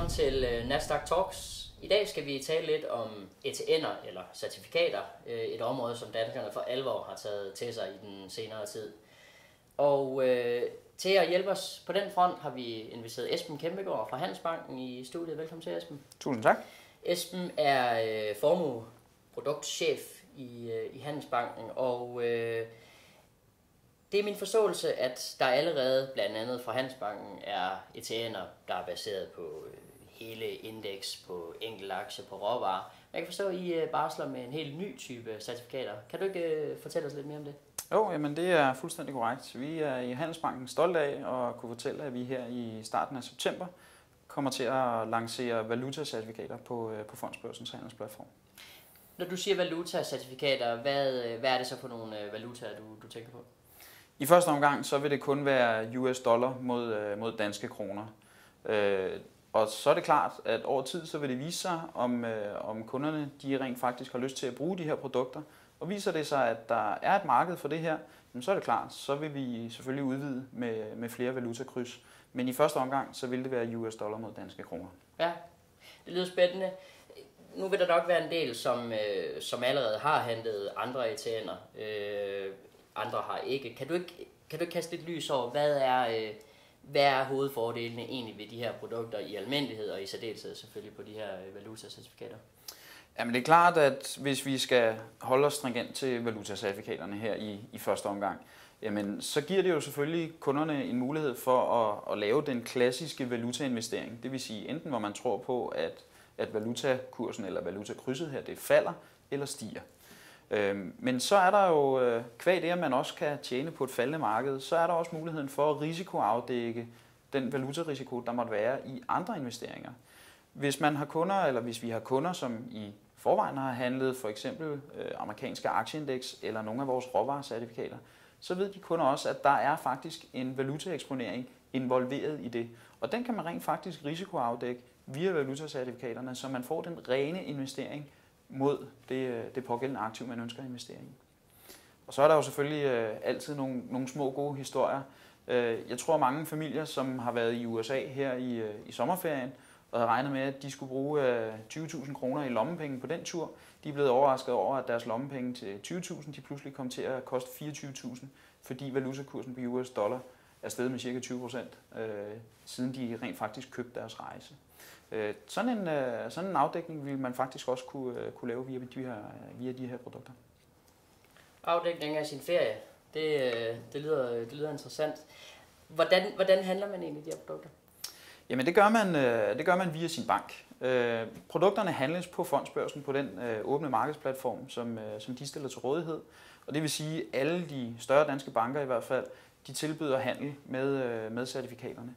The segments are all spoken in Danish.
velkommen til øh, Nasdaq Talks. I dag skal vi tale lidt om ETN'er eller certifikater, øh, et område som danskerne for alvor har taget til sig i den senere tid. Og øh, til at hjælpe os på den front har vi inviteret Esben Kæmpegaard fra Handelsbanken i studiet. Velkommen til Esben. Tusind tak. Esben er øh, formueproduktchef i, øh, i Handelsbanken, og øh, det er min forståelse, at der allerede blandt andet fra Handelsbanken er ETN'er, der er baseret på øh, hele indeks på enkelte aktier på råvarer. Jeg kan forstå, at I øh, barsler med en helt ny type certifikater. Kan du ikke øh, fortælle os lidt mere om det? Jo, jamen det er fuldstændig korrekt. Vi er i Handelsbanken stolte af at kunne fortælle, at vi her i starten af september kommer til at lancere valutacertifikater på, øh, på Fondsbørsens handelsplatform. Når du siger valutacertifikater, hvad, hvad er det så for nogle valutaer, du, du tænker på? I første omgang så vil det kun være US dollar mod, mod danske kroner. Og så er det klart, at over tid så vil det vise sig, om, øh, om kunderne de rent faktisk har lyst til at bruge de her produkter. Og viser det sig, at der er et marked for det her, så er det klart, så vil vi selvfølgelig udvide med, med flere valutakryds. Men i første omgang, så vil det være US dollar mod danske kroner. Ja, det lyder spændende. Nu vil der nok være en del, som, øh, som allerede har handlet andre etaner. Øh, andre har ikke. Kan du ikke, kan du ikke kaste lidt lys over, hvad er... Øh, hvad er hovedfordelene egentlig ved de her produkter i almindelighed, og i særdeleshed selvfølgelig på de her øh, valutacertifikater? Jamen det er klart, at hvis vi skal holde os stringent til valutacertifikaterne her i, i første omgang, jamen så giver det jo selvfølgelig kunderne en mulighed for at, at lave den klassiske valutainvestering. Det vil sige enten, hvor man tror på, at, at valutakursen eller valutakrydset her, det falder eller stiger. Øhm, men så er der jo, øh, kvad det, at man også kan tjene på et faldende marked, så er der også muligheden for at risikoafdække den valutarisiko, der måtte være i andre investeringer. Hvis man har kunder, eller hvis vi har kunder, som i forvejen har handlet for eksempel øh, amerikanske aktieindeks eller nogle af vores råvarecertifikater, så ved de kunder også, at der er faktisk en valutaeksponering involveret i det. Og den kan man rent faktisk risikoafdække via valutacertifikaterne, så man får den rene investering, mod det, øh, det pågældende aktiv, man ønsker at investere i. Og så er der jo selvfølgelig øh, altid nogle, nogle små gode historier. Øh, jeg tror, mange familier, som har været i USA her i, i sommerferien, og havde regnet med, at de skulle bruge 20.000 kroner i lommepenge på den tur, de er blevet overrasket over, at deres lommepenge til 20.000, de pludselig kom til at koste 24.000, fordi valutakursen på US dollar er steget med cirka 20 procent, øh, siden de rent faktisk købte deres rejse. Øh, sådan, en, øh, sådan en afdækning vil man faktisk også kunne, øh, kunne lave via de, her, via de her produkter. Afdækning af sin ferie, det, øh, det, lyder, det lyder interessant. Hvordan, hvordan handler man egentlig de her produkter? Jamen det gør man, øh, det gør man via sin bank. Øh, produkterne handles på fondsbørsen på den øh, åbne markedsplatform, som, som de stiller til rådighed. Og det vil sige, at alle de større danske banker i hvert fald, de tilbyder handel med, med certifikaterne.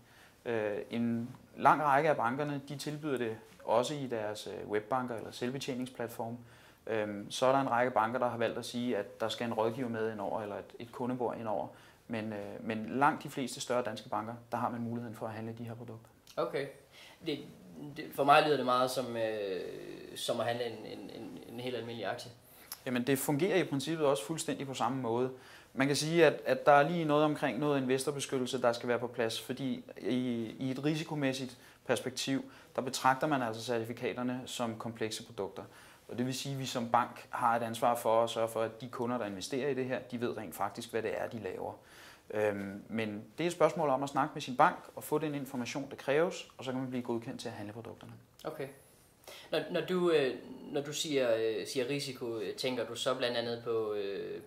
En lang række af bankerne, de tilbyder det også i deres webbanker eller selvbetjeningsplatform. Så er der en række banker, der har valgt at sige, at der skal en rådgiver med indover, eller et, et kundebord indover. Men, men langt de fleste større danske banker, der har man muligheden for at handle de her produkter. Okay. Det, det, for mig lyder det meget som, øh, som at handle en, en, en, en helt almindelig aktie. Jamen det fungerer i princippet også fuldstændig på samme måde. Man kan sige, at, at der er lige noget omkring noget investorbeskyttelse, der skal være på plads, fordi i, i et risikomæssigt perspektiv, der betragter man altså certifikaterne som komplekse produkter. Og det vil sige, at vi som bank har et ansvar for at sørge for, at de kunder, der investerer i det her, de ved rent faktisk, hvad det er, de laver. Øhm, men det er et spørgsmål om at snakke med sin bank og få den information, der kræves, og så kan man blive godkendt til at handle produkterne. Okay. Når, når, du, øh, når du siger, øh, siger risiko, øh, tænker du så blandt andet på,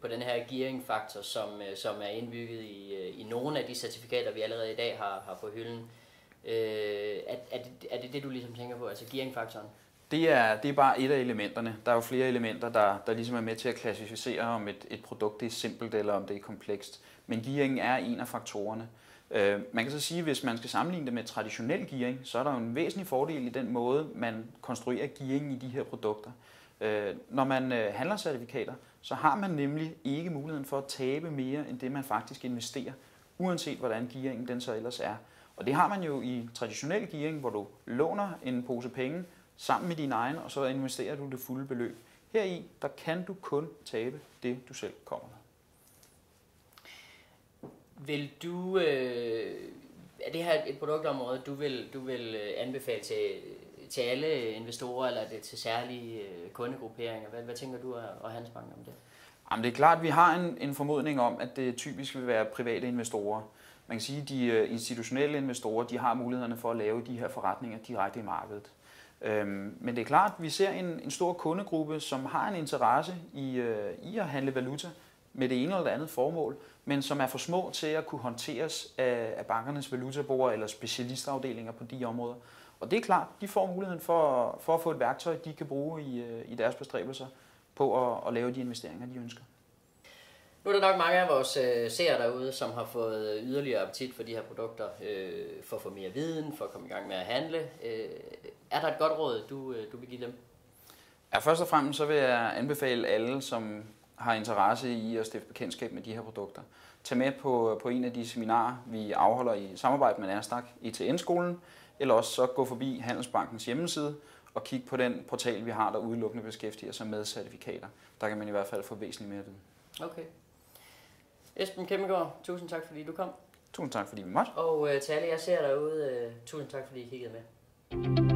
på den her gearing-faktor, som, som er indbygget i, i nogle af de certifikater, vi allerede i dag har, har på hylden. Øh, er, er, det, er det det, du ligesom tænker på, altså gearing-faktoren? Det er, det er bare et af elementerne. Der er jo flere elementer, der, der ligesom er med til at klassificere, om et, et produkt det er simpelt eller om det er komplekst. Men gearing er en af faktorerne. Øh, man kan så sige, at hvis man skal sammenligne det med traditionel gearing, så er der jo en væsentlig fordel i den måde, man konstruerer gearing i de her produkter. Øh, når man øh, handler certifikater, så har man nemlig ikke muligheden for at tabe mere, end det man faktisk investerer, uanset hvordan gearingen den så ellers er. Og det har man jo i traditionel gearing, hvor du låner en pose penge, sammen med din egen, og så investerer du det fulde beløb. Heri, der kan du kun tabe det, du selv kommer med. Vil du, øh, er det her et produktområde, du vil, du vil øh, anbefale til, til alle investorer, eller det til særlige øh, kundegrupperinger? Hvad, hvad tænker du og Bank om det? Jamen, det er klart, at vi har en, en formodning om, at det typisk vil være private investorer. Man kan sige, at de øh, institutionelle investorer de har mulighederne for at lave de her forretninger direkte i markedet. Øhm, men det er klart, at vi ser en, en stor kundegruppe, som har en interesse i, øh, i at handle valuta med det ene eller det andet formål, men som er for små til at kunne håndteres af, af bankernes valutabord eller specialistafdelinger på de områder. Og det er klart, de får muligheden for, for at få et værktøj, de kan bruge i, øh, i deres bestræbelser på at, at lave de investeringer, de ønsker. Nu er der nok mange af vores øh, seere derude, som har fået øh, yderligere appetit for de her produkter, øh, for at få mere viden, for at komme i gang med at handle. Øh, er der et godt råd, du, øh, du vil give dem? Ja, først og fremmest så vil jeg anbefale alle, som har interesse i at stifte bekendtskab med de her produkter. Tag med på, på en af de seminarer, vi afholder i samarbejde med Nasdaq ITN-skolen, e eller også så gå forbi Handelsbankens hjemmeside og kig på den portal, vi har, der udelukkende beskæftiger sig med certifikater. Der kan man i hvert fald få væsentligt mere viden. Okay. Esben Kæmmegaard, tusind tak fordi du kom. Tusind tak fordi vi måtte. Og øh, til alle jer ser derude, øh, tusind tak fordi I kiggede med.